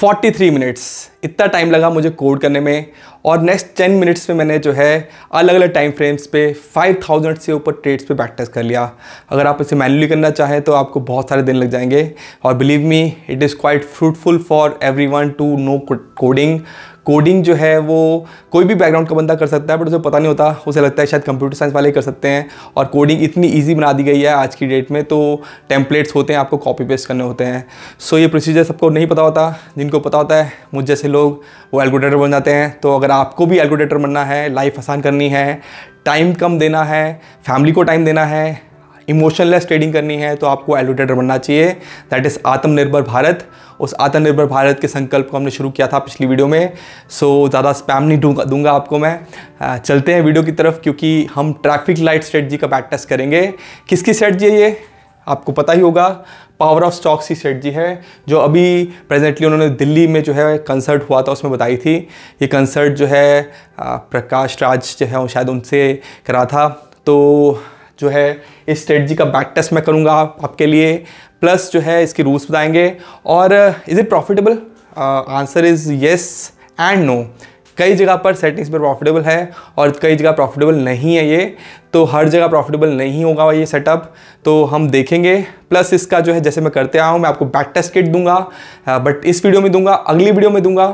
43 minutes इतना time लगा मुझे कोड करने में और नेक्स्ट 10 मिनट्स में मैंने जो है अलग अलग टाइम फ्रेम्स पे 5000 से ऊपर ट्रेड्स पे बैक टेस्ट कर लिया अगर आप इसे मैनुअली करना चाहें तो आपको बहुत सारे दिन लग जाएंगे और believe me it is quite fruitful for everyone to know coding coding जो है वो कोई भी बैकग्राउंड का बंदा कर सकता है बट उसे पता नहीं होता उसे लगता है शायद कंप्यूटर साइंस वाले कर सकते हैं और कोडिंग इतनी ईजी बना दी गई है आज की डेट में तो टेम्पलेट्स होते हैं आपको कॉपी पेस्ट करने होते हैं सो ये प्रोसीजर सबको नहीं पता होता जिनको पता होता है मुझ जैसे लोग वो एल्गोडेटर बन जाते हैं तो अगर आपको भी एल्गोडेटर बनना है लाइफ आसान करनी है टाइम कम देना है फैमिली को टाइम देना है इमोशनलेस ट्रेडिंग करनी है तो आपको एलोटेटर बनना चाहिए दैट इज़ आत्मनिर्भर भारत उस आत्मनिर्भर भारत के संकल्प को हमने शुरू किया था पिछली वीडियो में सो so, ज़्यादा स्पैम नहीं दूंगा दूंगा आपको मैं चलते हैं वीडियो की तरफ क्योंकि हम ट्रैफिक लाइट स्ट्रेटजी का बैक टेस्ट करेंगे किसकी स्ट्रेटजी है ये आपको पता ही होगा पावर ऑफ स्टॉक्स की स्ट्रेटजी है जो अभी प्रेजेंटली उन्होंने दिल्ली में जो है कंसर्ट हुआ था उसमें बताई थी ये कंसर्ट जो है प्रकाश राज जो है शायद उनसे करा था तो जो है इस स्ट्रेटजी का बैक टेस्ट मैं करूँगा आपके लिए प्लस जो है इसके रूल्स बताएंगे और is it profitable answer is yes and no कई जगह पर सेटिंग्स पर प्रॉफिटेबल है और कई जगह प्रॉफिटेबल नहीं है ये तो हर जगह प्रॉफिटेबल नहीं होगा ये सेटअप तो हम देखेंगे प्लस इसका जो है जैसे मैं करते आया हूँ मैं आपको बैक टेस्ट किट दूंगा बट इस वीडियो में दूंगा अगली वीडियो में दूंगा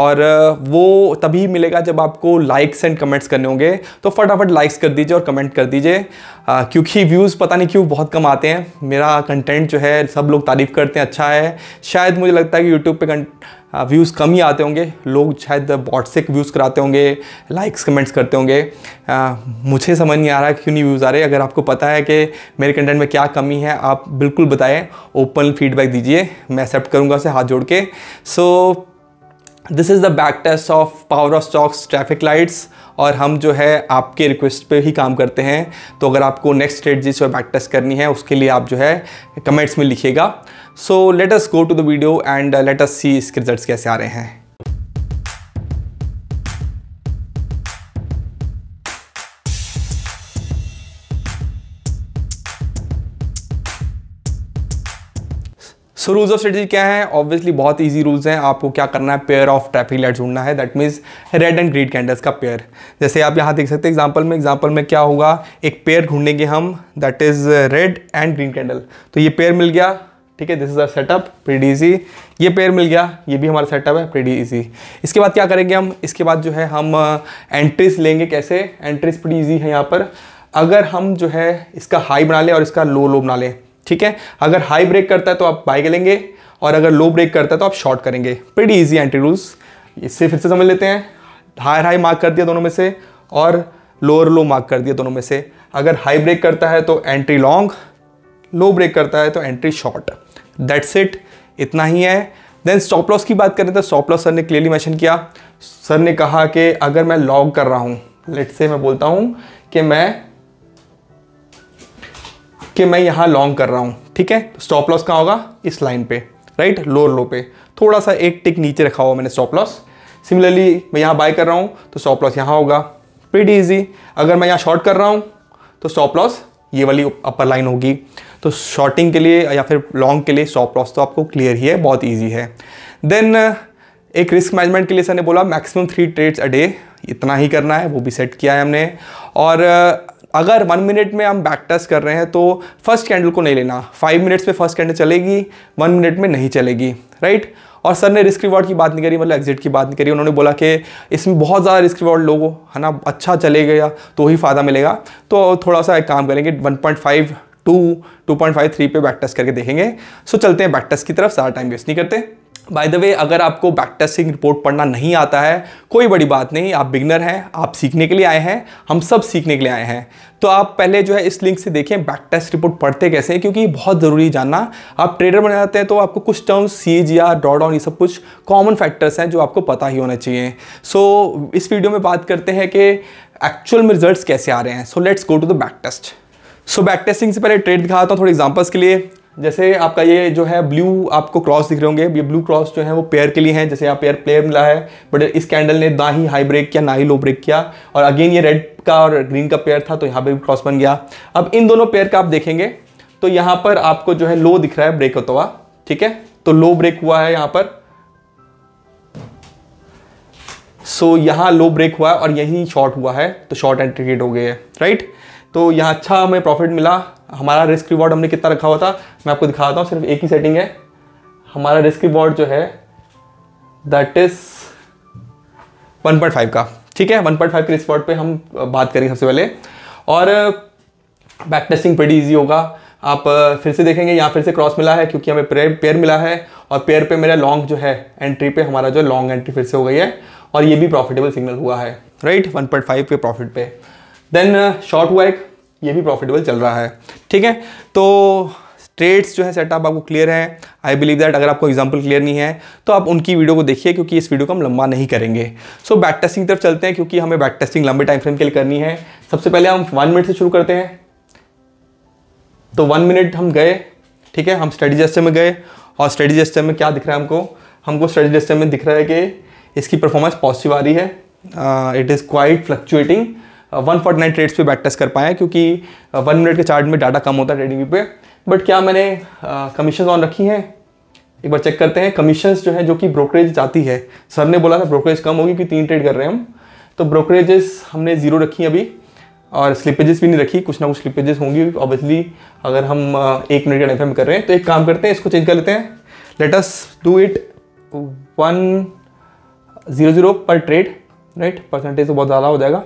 और वो तभी मिलेगा जब आपको लाइक्स एंड कमेंट्स करने होंगे तो फटाफट लाइक्स कर दीजिए और कमेंट कर दीजिए क्योंकि व्यूज़ पता नहीं क्यों बहुत कम आते हैं मेरा कंटेंट जो है सब लोग तारीफ़ करते हैं अच्छा है शायद मुझे लगता है कि यूट्यूब पर कंट व्यूज़ uh, कम ही आते होंगे लोग शायद व्हाट्सएप व्यूज़ कराते होंगे लाइक्स कमेंट्स करते होंगे uh, मुझे समझ नहीं आ रहा है क्यों नहीं व्यूज़ आ रहे अगर आपको पता है कि मेरे कंटेंट में क्या कमी है आप बिल्कुल बताएं ओपन फीडबैक दीजिए मैं एक्सेप्ट करूँगा उसे हाथ जोड़ के so this is the back test of power of stocks traffic lights और हम जो है आपके रिक्वेस्ट पे ही काम करते हैं तो अगर आपको नेक्स्ट स्ट्रेटजी जो बैक टेस्ट करनी है उसके लिए आप जो है कमेंट्स में लिखिएगा so let us go to the video and let us see इसके रिजल्ट्स कैसे आ रहे हैं सो रूल्स ऑफ स्ट्रेटजी क्या है ऑब्वियसली बहुत ईजी रूल्स हैं आपको क्या करना है पेयर ऑफ ट्रैफिक लाइट ढूंढना है that means red and green candles का पेयर जैसे आप यहाँ देख सकते हैं एग्जाम्पल में एग्जाम्पल में क्या होगा एक पेयर ढूंढेंगे हम that is red and green candle तो ये पेयर मिल गया ठीक है this is our setup pretty easy ये पेयर मिल गया ये भी हमारा सेटअप है प्रीडी इजी इसके बाद क्या करेंगे हम इसके बाद जो है हम एंट्रीज uh, लेंगे कैसे एंट्रीज प्रीडी इजी है यहाँ पर अगर हम जो है इसका हाई बना लें और इसका लो लो बना लें ठीक है अगर हाई ब्रेक करता है तो आप बाई लेंगे और अगर लो ब्रेक करता है तो आप शॉर्ट करेंगे प्रीटी ईजी एंट्री रूल्स इससे फिर से समझ लेते हैं हायर हाई मार्क कर दिया दोनों में से और लोअर लो मार्क कर दिया दोनों में से अगर हाई ब्रेक करता है तो एंट्री लॉन्ग लो ब्रेक करता है तो एंट्री शॉर्ट दैट्स इट इतना ही है देन स्टॉप लॉस की बात करें तो स्टॉप लॉस सर ने क्लियरली मैंशन किया सर ने कहा कि अगर मैं लॉन्ग कर रहा हूँ लेट से मैं बोलता हूँ कि मैं कि मैं यहाँ लॉन्ग कर रहा हूँ ठीक है स्टॉप लॉस कहाँ होगा इस लाइन पे राइट लोअर लो पे थोड़ा सा एक टिक नीचे रखा हुआ मैंने स्टॉप लॉस सिमिलरली मैं यहाँ बाय कर रहा हूँ तो स्टॉप लॉस यहाँ होगा प्रीटी ईजी अगर मैं यहाँ शॉर्ट कर रहा हूँ तो स्टॉप लॉस ये वाली अपर लाइन होगी तो शॉर्टिंग के लिए या फिर लॉन्ग के लिए स्टॉप लॉस तो आपको क्लियर ही है बहुत ईजी है देन एक रिस्क मैनेजमेंट के लिए सर ने बोला maximum three trades a day इतना ही करना है वो भी सेट किया है हमने और अगर वन मिनट में हम बैक टेस्ट कर रहे हैं तो फर्स्ट कैंडल को नहीं लेना फाइव मिनट्स में फर्स्ट कैंडल चलेगी वन मिनट में नहीं चलेगी राइट और सर ने रिस्क रिवॉर्ड की बात नहीं करी मतलब एग्जिट की बात नहीं करी उन्होंने बोला कि इसमें बहुत ज़्यादा रिस्क रिवॉर्ड लोगों है ना अच्छा चले गया तो ही फ़ायदा मिलेगा तो थोड़ा सा एक काम करेंगे one point five two two point five three पे बैक टेस्ट करके देखेंगे सो चलते हैं बैक टेस्ट की तरफ सारा टाइम वेस्ट नहीं करते बाय द वे अगर आपको बैक टेस्टिंग रिपोर्ट पढ़ना नहीं आता है कोई बड़ी बात नहीं आप बिगनर हैं आप सीखने के लिए आए हैं हम सब सीखने के लिए आए हैं तो आप पहले जो है इस लिंक से देखें बैक टेस्ट रिपोर्ट पढ़ते कैसे हैं क्योंकि बहुत ज़रूरी जानना आप ट्रेडर बन जाते हैं तो आपको कुछ टर्म्स सी एज या डॉट ऑन ये सब कुछ कॉमन फैक्टर्स हैं जो आपको पता ही होना चाहिए सो so, इस वीडियो में बात करते हैं कि एक्चुअल में रिजल्ट कैसे आ रहे हैं so let's go to the back test so back testing से पहले ट्रेड दिखाता हूँ थोड़े एग्जाम्पल्स के लिए जैसे आपका ये जो है ब्लू आपको क्रॉस दिख रहे होंगे ये ब्लू क्रॉस जो है वो पेयर के लिए हैं जैसे यहाँ पेयर प्लेयर मिला है बट इस कैंडल ने ना ही हाई ब्रेक किया ना ही लो ब्रेक किया और अगेन ये रेड का और ग्रीन का पेयर था तो यहाँ पे भी क्रॉस बन गया अब इन दोनों पेयर का आप देखेंगे तो यहाँ पर आपको जो है लो दिख रहा है ब्रेक होता हुआ ठीक है तो लो ब्रेक हुआ है यहाँ पर सो so, यहाँ लो ब्रेक हुआ है और यहीं शॉर्ट हुआ है तो शॉर्ट एंड हो गए है राइट तो यहाँ अच्छा हमें प्रॉफिट मिला हमारा रिस्क रिवॉर्ड हमने कितना रखा हुआ था मैं आपको दिखाता हूँ सिर्फ एक ही सेटिंग है हमारा रिस्क रिवॉर्ड जो है दैट इज 1.5 का ठीक है 1.5 के रिस्क रिवॉर्ड पे हम बात करेंगे सबसे पहले और बैक टेस्टिंग बड़ी ईजी होगा आप फिर से देखेंगे यहाँ फिर से क्रॉस मिला है क्योंकि हमें पेयर पेयर मिला है और पेयर पे मेरा लॉन्ग जो है एंट्री पे हमारा जो लॉन्ग एंट्री फिर से हो गई है और ये भी प्रॉफिटेबल सिग्नल हुआ है राइट right? 1.5 के प्रॉफिट पे देन शॉर्ट हुआ एक ये भी प्रॉफिटेबल चल रहा है ठीक है तो ट्रेड्स जो है सेटअप आपको क्लियर है आई बिलीव दैट अगर आपको एग्जाम्पल क्लियर नहीं है तो आप उनकी वीडियो को देखिए क्योंकि इस वीडियो को हम लंबा नहीं करेंगे सो बैक टेस्टिंग तरफ चलते हैं क्योंकि हमें बैक टेस्टिंग लंबे टाइम फ्रेम के लिए करनी है सबसे पहले हम वन मिनट से शुरू करते हैं तो वन मिनट हम गए ठीक है हम स्टडी जस्टर में गए और स्टडी जस्टर में क्या दिख रहा है हमको हमको स्टडी जस्टर में दिख रहा है कि इसकी परफॉर्मेंस पॉजिटिव आ रही है it is quite fluctuating one forty nine trades पे बैक टेस्ट कर पाए क्योंकि वन मिनट के चार्ट में डाटा कम होता है ट्रेडिंग पे बट क्या मैंने कमीशन ऑन रखी हैं एक बार चेक करते हैं कमीशन जो है जो कि ब्रोकरेज जाती है सर ने बोला था ब्रोकरेज कम होगी क्योंकि तीन ट्रेड कर रहे हैं हम तो ब्रोकरेजेस हमने ज़ीरो रखी अभी और स्लिपेजेस भी नहीं रखी कुछ ना कुछ स्लिपेजेस होंगी ऑब्वियसली अगर हम एक मिनट का एफएम कर रहे हैं तो एक काम करते हैं इसको चेंज कर लेते हैं let us do it one zero zero पर ट्रेड राइट परसेंटेज तो बहुत ज़्यादा हो जाएगा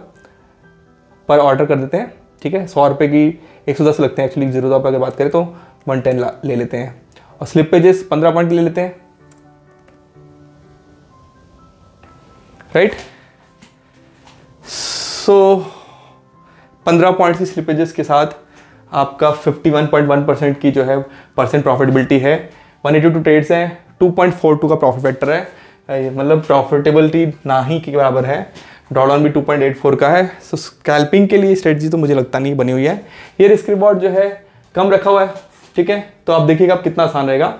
पर ऑर्डर कर देते हैं ठीक है सौ रुपये की एक सौ दस लगते हैं एक्चुअली जीरो पर अगर बात करें तो वन टेन ले लेते हैं और स्लिप पेजेस पंद्रह पॉइंट ले लेते हैं राइट सो पंद्रह पॉइंट की पेजेस के साथ आपका fifty one point one percent की जो है परसेंट प्रॉफिटेबिलिटी है टू ट्रेड्स हैं टू का प्रॉफिट फैक्टर है मतलब प्रॉफिटेबिलिटी ना ही के बराबर है डॉलर भी 2.84 का है सो स्कैल्पिंग के लिए स्ट्रेटजी तो मुझे लगता नहीं बनी हुई है ये रिस्क रिवॉर्ड जो है कम रखा हुआ है ठीक है तो आप देखिएगा आप कितना आसान रहेगा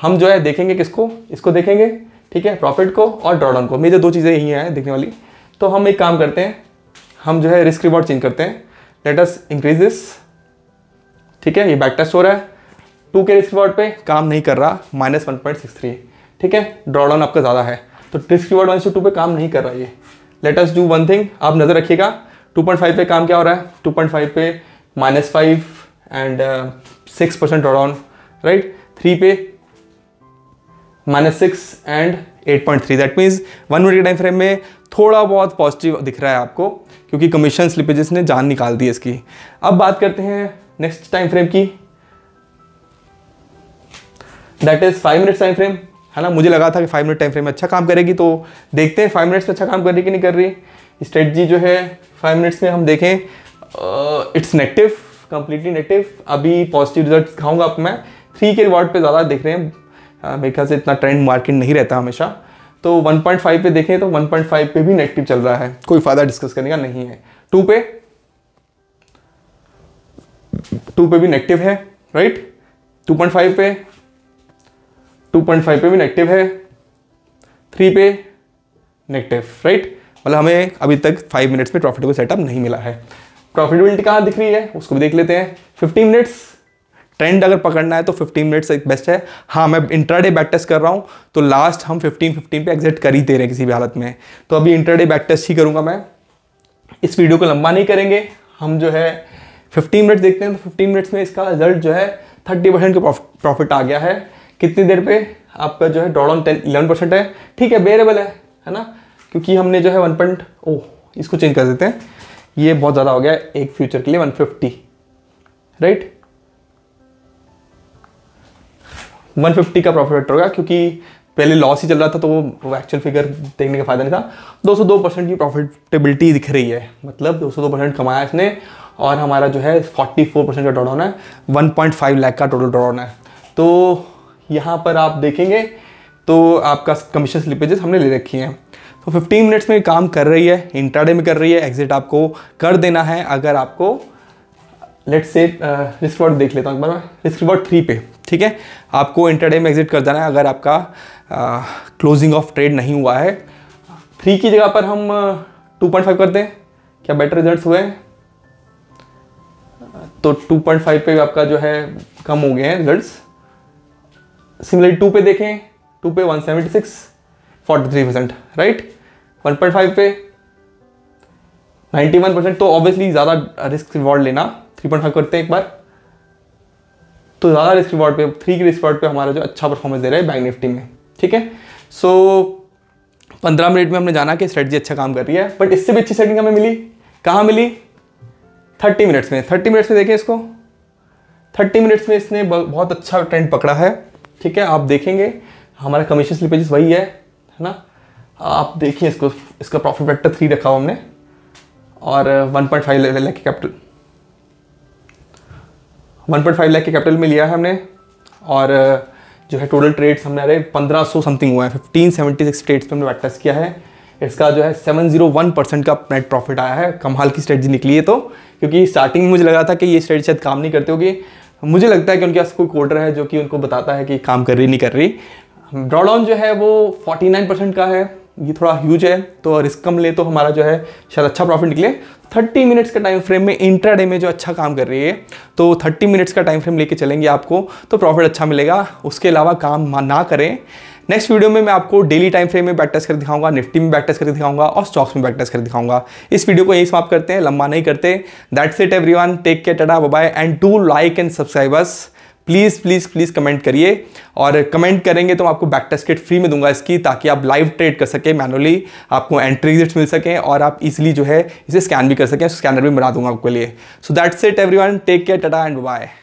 हम जो है देखेंगे किसको इसको देखेंगे ठीक है प्रॉफिट को और ड्रॉडाउन को मेरे दो चीज़ें यही हैं देखने वाली तो हम एक काम करते हैं हम जो है रिस्क रिवॉर्ड चेंज करते हैं लेटस इंक्रीज दिस ठीक है ये बैक टेस्ट हो रहा है टू के रिस्क रिवॉर्ड पे काम नहीं कर रहा minus one point six three ठीक है ड्रॉडाउन आपका ज़्यादा है तो रिस्क रिवॉर्ड वन से टू पर काम नहीं कर रहा ये let us do one thing आप नज़र रखिएगा 2.5 पे काम क्या हो रहा है 2.5 पे minus five and six percent on right three पे minus six and eight point three that means one minute के टाइम फ्रेम में थोड़ा बहुत पॉजिटिव दिख रहा है आपको क्योंकि कमीशन स्लिपेजेस ने जान निकाल दी इसकी अब बात करते हैं नेक्स्ट टाइम फ्रेम की that is five minutes time frame है ना मुझे लगा था कि फाइव मिनट टाइम फ्रेम में अच्छा काम करेगी तो देखते हैं फाइव मिनट्स में अच्छा काम कर रही कि नहीं कर रही स्ट्रेटजी जो है फाइव मिनट्स में हम देखें इट्स नेगेटिव कम्प्लीटली नेगेटिव अभी पॉजिटिव रिजल्ट दिखाऊंगा आपको मैं थ्री के रिवॉर्ड पे ज़्यादा देख रहे हैं हाँ, मेरे ख्याल से इतना ट्रेंड मार्केट नहीं रहता हमेशा तो 1.5 पे देखें तो 1.5 पे भी नेगेटिव चल रहा है कोई फ़ायदा डिस्कस करने का नहीं है टू पे टू पे भी नेगेटिव है राइट 2.5 पे 2.5 पे भी नेगेटिव है थ्री पे नेगेटिव राइट मतलब हमें अभी तक फाइव मिनट्स में प्रॉफिटेबल सेटअप नहीं मिला है प्रॉफिटेबिलिटी कहाँ दिख रही है उसको भी देख लेते हैं फिफ्टीन मिनट्स ट्रेंड अगर पकड़ना है तो 15 मिनट्स एक बेस्ट है हाँ मैं इंट्राडे बैक टेस्ट कर रहा हूँ तो लास्ट हम 15 15 पे एग्जिट कर ही दे रहे हैं किसी भी हालत में तो अभी इंट्राडे बैक टेस्ट ही करूँगा मैं इस वीडियो को लंबा नहीं करेंगे हम जो है 15 मिनट्स देखते हैं तो 15 मिनट्स में इसका रिजल्ट जो है 30 परसेंट का प्रॉफिट आ गया है कितनी देर पे आपका जो है ड्रॉडाउन टेन इलेवन परसेंट है ठीक है बेरेबल है है ना क्योंकि हमने जो है वन पॉइंट ओ इसको चेंज कर देते हैं ये बहुत ज़्यादा हो गया एक फ्यूचर के लिए one fifty right one fifty का प्रॉफिट होगा क्योंकि पहले लॉस ही चल रहा था तो वो एक्चुअल फिगर देखने का फायदा नहीं था दो परसेंट की प्रॉफिटेबिलिटी दिख रही है मतलब दो परसेंट कमाया इसने और हमारा जो है फोर्टी फोर परसेंट का ड्रॉडाउन है वन पॉइंट फाइव लैख का टोटल ड्रॉडाउन है तो यहाँ पर आप देखेंगे तो आपका कमीशन स्लिपेजेस हमने ले रखी हैं तो 15 मिनट्स में काम कर रही है इंटरडे में कर रही है एग्जिट आपको कर देना है अगर आपको लेट से रिस्क रिवॉर्ड देख लेता हूँ एक बार रिस्क रिवॉर्ड थ्री पे ठीक है आपको इंटरडे में एग्जिट कर जाना है अगर आपका क्लोजिंग ऑफ ट्रेड नहीं हुआ है थ्री की जगह पर हम टू पॉइंट फाइव करते हैं क्या बेटर रिजल्ट हुए हैं तो टू पॉइंट फाइव पे आपका जो है कम हो गए हैं रिजल्ट सिमिलरली टू पे देखें टू पे 176 three percent right one point five पे वन परसेंट तो ऑब्वियसली ज़्यादा रिस्क रिवॉर्ड लेना थ्री पॉइंट फाइव करते हैं एक बार तो ज़्यादा रिस्क रिवॉर्ड पे थ्री के रिस्क रिवॉर्ड पे हमारा जो अच्छा परफॉर्मेंस दे रहा है बैंक निफ्टी में ठीक है सो पंद्रह मिनट में हमने जाना कि स्ट्रेटजी अच्छा काम कर रही है बट इससे भी अच्छी सेटिंग हमें मिली कहाँ मिली थर्टी मिनट्स में थर्टी मिनट्स में देखें इसको थर्टी मिनट्स में इसने बहुत अच्छा ट्रेंड पकड़ा है ठीक है आप देखेंगे हमारा कमीशन स्लिपेज वही है है ना आप देखिए इसको इसका प्रॉफिट फैक्टर थ्री रखा हुआ हमने और 1.5 लाख के कैपिटल 1.5 लाख के कैपिटल में लिया है हमने और जो है टोटल ट्रेड्स हमने अरे 1500 समथिंग हुआ है 1576 ट्रेड्स पे हमने बैक किया है इसका जो है 701 परसेंट का नेट प्रॉफिट आया है कमाल की स्ट्रेटजी निकली है तो क्योंकि स्टार्टिंग में मुझे लगा था कि ये स्ट्रेटजी शायद काम नहीं करते होगी मुझे लगता है कि उनके पास कोई कोडर है जो कि उनको बताता है कि काम कर रही नहीं कर रही ड्रॉडाउन जो है वो 49 परसेंट का है ये थोड़ा ह्यूज है तो रिस्क कम ले तो हमारा जो है शायद अच्छा प्रॉफिट निकले 30 मिनट्स के टाइम फ्रेम में इंट्राडे में जो अच्छा काम कर रही है तो 30 मिनट्स का टाइम फ्रेम लेके चलेंगे आपको तो प्रॉफिट अच्छा मिलेगा उसके अलावा काम ना करें नेक्स्ट वीडियो में मैं आपको डेली टाइम फ्रेम में बैक टेस्ट कर दिखाऊंगा निफ्टी में बैक टेस्ट कर दिखाऊंगा और स्टॉक्स में बैक टेस्ट कर दिखाऊंगा इस वीडियो को यही समाप्त करते हैं लंबा नहीं करते that's it everyone take care tata bye and do like and subscribers please please please comment करिए और कमेंट करेंगे तो मैं आपको बैक टेस्ट किट फ्री में दूंगा इसकी ताकि आप लाइव ट्रेड कर सकें मैनुअली आपको एंट्री एग्जिट्स मिल सकें और आप इजिली जो है इसे स्कैन भी कर सकें स्कैनर भी बना दूंगा आपके लिए so that's it every take care tata and bye